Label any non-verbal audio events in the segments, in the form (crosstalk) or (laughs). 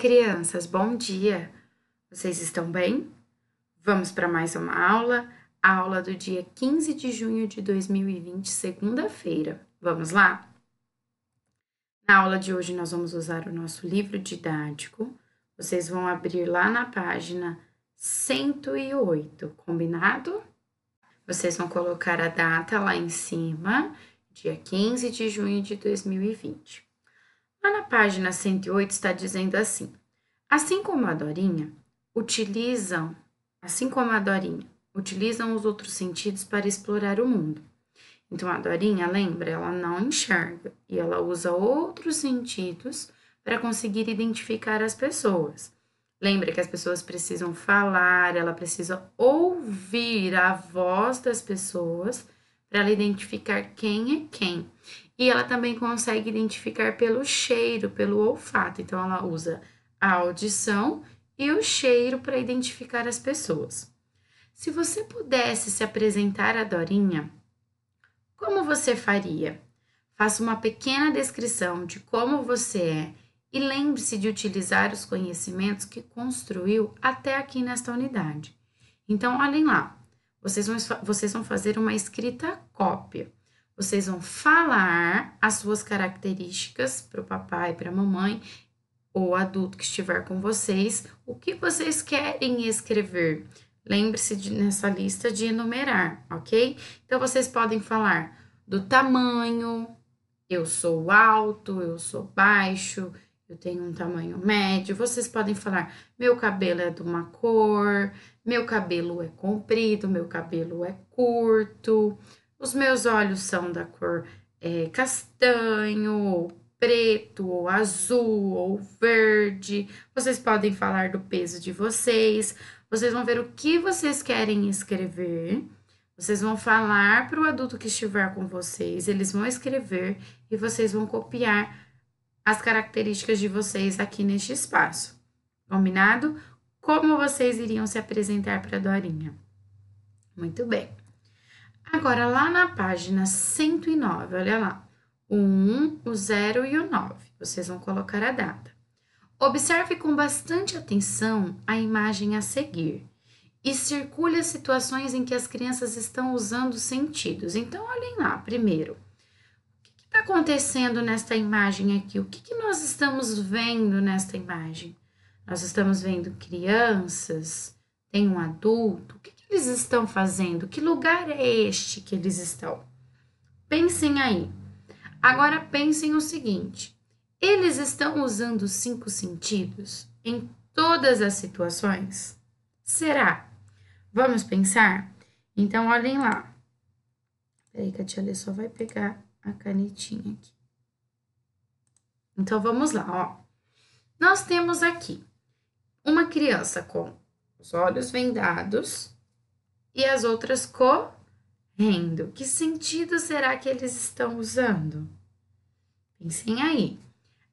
crianças, bom dia! Vocês estão bem? Vamos para mais uma aula, a aula do dia 15 de junho de 2020, segunda-feira. Vamos lá? Na aula de hoje, nós vamos usar o nosso livro didático. Vocês vão abrir lá na página 108, combinado? Vocês vão colocar a data lá em cima, dia 15 de junho de 2020. Lá na página 108 está dizendo assim: assim como a Dorinha, utilizam, assim como a Dorinha, utilizam os outros sentidos para explorar o mundo. Então a Dorinha, lembra, ela não enxerga e ela usa outros sentidos para conseguir identificar as pessoas. Lembra que as pessoas precisam falar, ela precisa ouvir a voz das pessoas para ela identificar quem é quem. E ela também consegue identificar pelo cheiro, pelo olfato. Então, ela usa a audição e o cheiro para identificar as pessoas. Se você pudesse se apresentar a Dorinha, como você faria? Faça uma pequena descrição de como você é e lembre-se de utilizar os conhecimentos que construiu até aqui nesta unidade. Então, olhem lá, vocês vão, vocês vão fazer uma escrita cópia. Vocês vão falar as suas características para o papai, para a mamãe ou adulto que estiver com vocês, o que vocês querem escrever. Lembre-se de, nessa lista de enumerar, ok? Então vocês podem falar do tamanho, eu sou alto, eu sou baixo, eu tenho um tamanho médio. Vocês podem falar: meu cabelo é de uma cor, meu cabelo é comprido, meu cabelo é curto. Os meus olhos são da cor é, castanho, ou preto, ou azul, ou verde. Vocês podem falar do peso de vocês. Vocês vão ver o que vocês querem escrever. Vocês vão falar para o adulto que estiver com vocês, eles vão escrever e vocês vão copiar as características de vocês aqui neste espaço. Combinado? Como vocês iriam se apresentar para Dorinha? Muito bem. Agora, lá na página 109, olha lá, o 1, o 0 e o 9. Vocês vão colocar a data. Observe com bastante atenção a imagem a seguir e circule as situações em que as crianças estão usando os sentidos. Então, olhem lá, primeiro, o que está acontecendo nesta imagem aqui? O que, que nós estamos vendo nesta imagem? Nós estamos vendo crianças, tem um adulto, o que, eles estão fazendo? Que lugar é este que eles estão? Pensem aí. Agora pensem o seguinte: eles estão usando os cinco sentidos em todas as situações? Será? Vamos pensar? Então, olhem lá. Peraí que a tia Lê só vai pegar a canetinha aqui. Então, vamos lá, ó. Nós temos aqui uma criança com os olhos vendados, e as outras correndo. Que sentido será que eles estão usando? Pensem aí.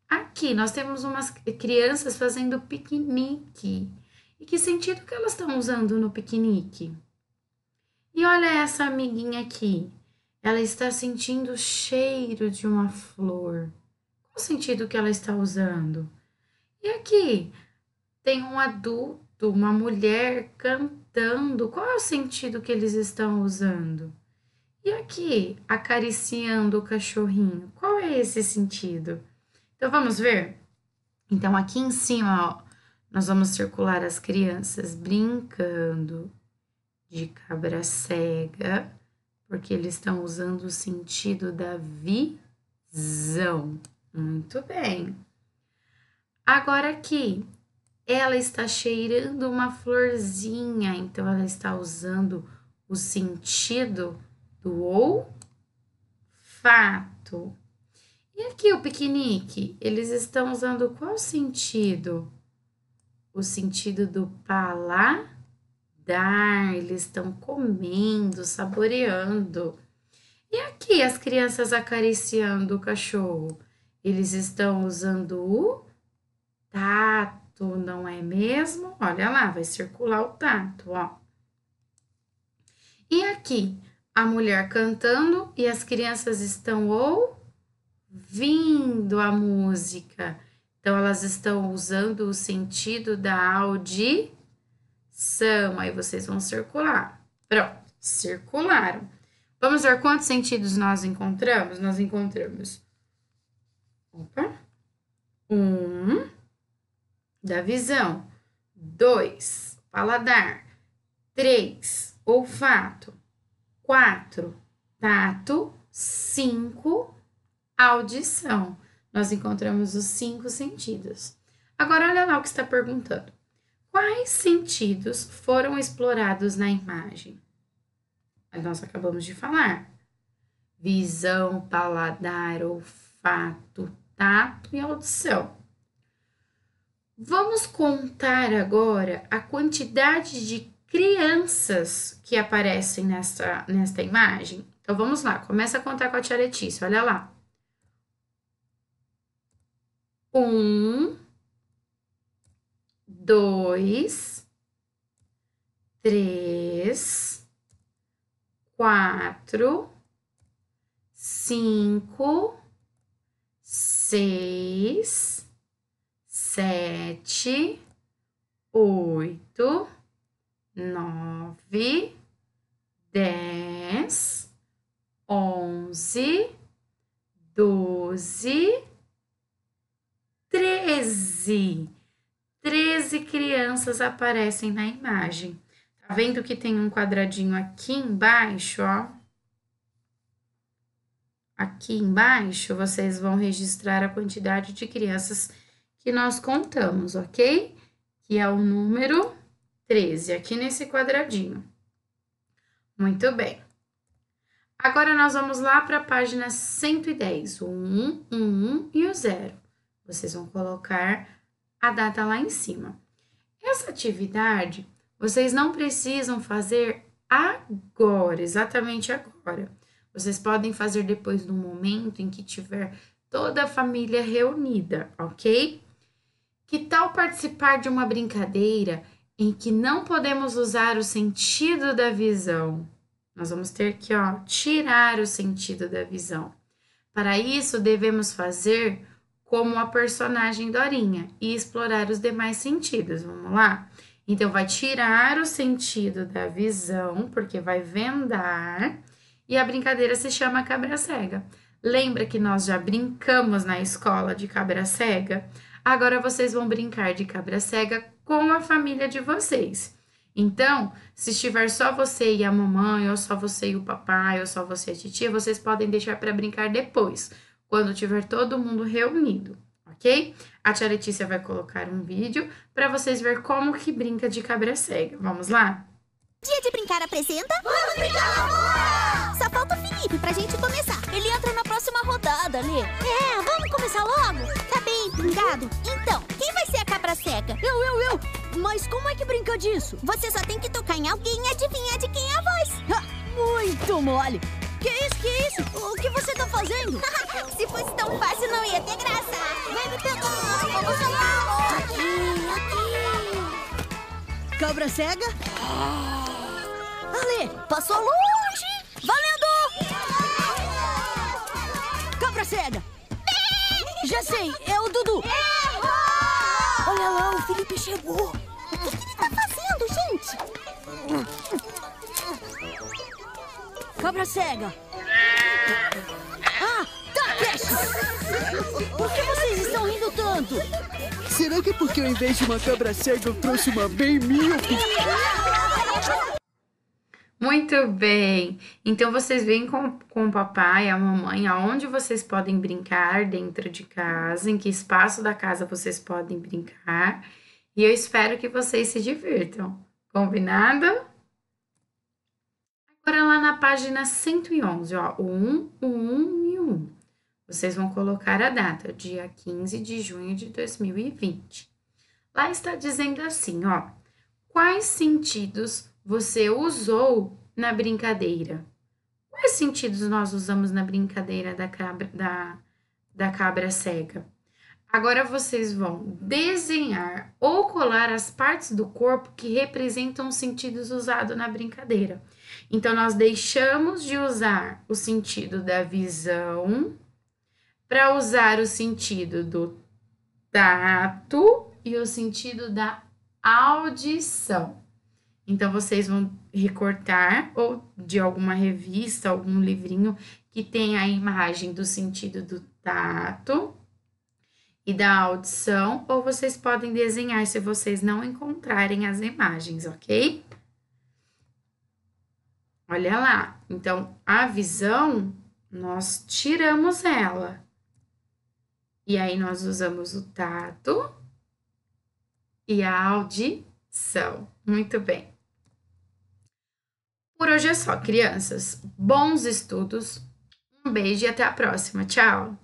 Aqui nós temos umas crianças fazendo piquenique. E que sentido que elas estão usando no piquenique? E olha essa amiguinha aqui. Ela está sentindo o cheiro de uma flor. Qual sentido que ela está usando? E aqui tem um adulto, uma mulher cantando perguntando qual é o sentido que eles estão usando. E aqui, acariciando o cachorrinho, qual é esse sentido? Então vamos ver? Então aqui em cima, ó, nós vamos circular as crianças brincando de cabra cega, porque eles estão usando o sentido da visão. Muito bem. Agora aqui, ela está cheirando uma florzinha, então ela está usando o sentido do olfato. E aqui o piquenique, eles estão usando qual sentido? O sentido do paladar, eles estão comendo, saboreando. E aqui as crianças acariciando o cachorro, eles estão usando o tato tato, não é mesmo? Olha lá, vai circular o tato, ó. E aqui, a mulher cantando e as crianças estão ouvindo a música. Então, elas estão usando o sentido da audição. Aí vocês vão circular. Pronto, circularam. Vamos ver quantos sentidos nós encontramos? Nós encontramos. Opa! Um da visão. 2. Paladar. 3. Olfato. 4. Tato. 5. Audição. Nós encontramos os cinco sentidos. Agora, olha lá o que está perguntando. Quais sentidos foram explorados na imagem? Nós acabamos de falar. Visão, paladar, olfato, tato e audição. Vamos contar agora a quantidade de crianças que aparecem nessa, nesta imagem. Então vamos lá, começa a contar com a tia Letícia, olha lá. Um, dois, três, quatro, cinco, seis, sete, oito, nove, dez, onze, doze, treze. Treze crianças aparecem na imagem. Tá vendo que tem um quadradinho aqui embaixo, ó? Aqui embaixo, vocês vão registrar a quantidade de crianças que nós contamos, ok? Que é o número 13, aqui nesse quadradinho. Muito bem. Agora nós vamos lá para a página 110, o 1, o 1 e o 0. Vocês vão colocar a data lá em cima. Essa atividade vocês não precisam fazer agora, exatamente agora. Vocês podem fazer depois do momento em que tiver toda a família reunida, ok? Que tal participar de uma brincadeira em que não podemos usar o sentido da visão? Nós vamos ter que ó, tirar o sentido da visão. Para isso, devemos fazer como a personagem Dorinha e explorar os demais sentidos. Vamos lá? Então, vai tirar o sentido da visão, porque vai vendar, e a brincadeira se chama cabra cega. Lembra que nós já brincamos na escola de cabra cega? Agora vocês vão brincar de cabra cega com a família de vocês. Então, se estiver só você e a mamãe, ou só você e o papai, ou só você e a titia, vocês podem deixar para brincar depois, quando tiver todo mundo reunido, ok? A tia Letícia vai colocar um vídeo para vocês ver como que brinca de cabra cega. Vamos lá? Dia de brincar apresenta... Vamos brincar na rua! Só falta o Felipe pra gente começar. Ele entra na próxima rodada, Lê. É, vamos começar logo? Tá bem, pingado. Então, quem vai ser a cabra seca? Eu, eu, eu. Mas como é que brinca disso? Você só tem que tocar em alguém e adivinhar de quem é a voz. Ha, ah, muito mole. Que isso, que isso? (laughs) O que você tá fazendo? (laughs) Se fosse tão fácil, não ia ter graça. Vai me pegar. Vamos lá. Aqui, aqui. Cabra cega? Ah. Ali passou a luz. cega. Já sei, é o Dudu. Errou! Olha lá, o Felipe chegou. O que, ele tá fazendo, gente? Cabra cega. Ah, tá, peixe. Por que vocês estão rindo tanto? Será que é porque ao invés de uma cabra cega eu trouxe uma bem míope? Muito bem! Então vocês vêm com, com o papai, e a mamãe, aonde vocês podem brincar dentro de casa, em que espaço da casa vocês podem brincar. E eu espero que vocês se divirtam. Combinado? Agora lá na página 111, ó, o 1, o 1 e o 1. Vocês vão colocar a data, dia 15 de junho de 2020. Lá está dizendo assim, ó, quais sentidos você usou na brincadeira. Quais sentidos nós usamos na brincadeira da cabra, da, da cabra cega? Agora vocês vão desenhar ou colar as partes do corpo que representam os sentidos usados na brincadeira. Então, nós deixamos de usar o sentido da visão para usar o sentido do tato e o sentido da audição. Então vocês vão recortar ou de alguma revista, algum livrinho que tem a imagem do sentido do tato e da audição, ou vocês podem desenhar se vocês não encontrarem as imagens, ok? Olha lá, então a visão nós tiramos ela. E aí nós usamos o tato e a audição. Muito bem. Por hoje é só, crianças. Bons estudos. Um beijo e até a próxima. Tchau!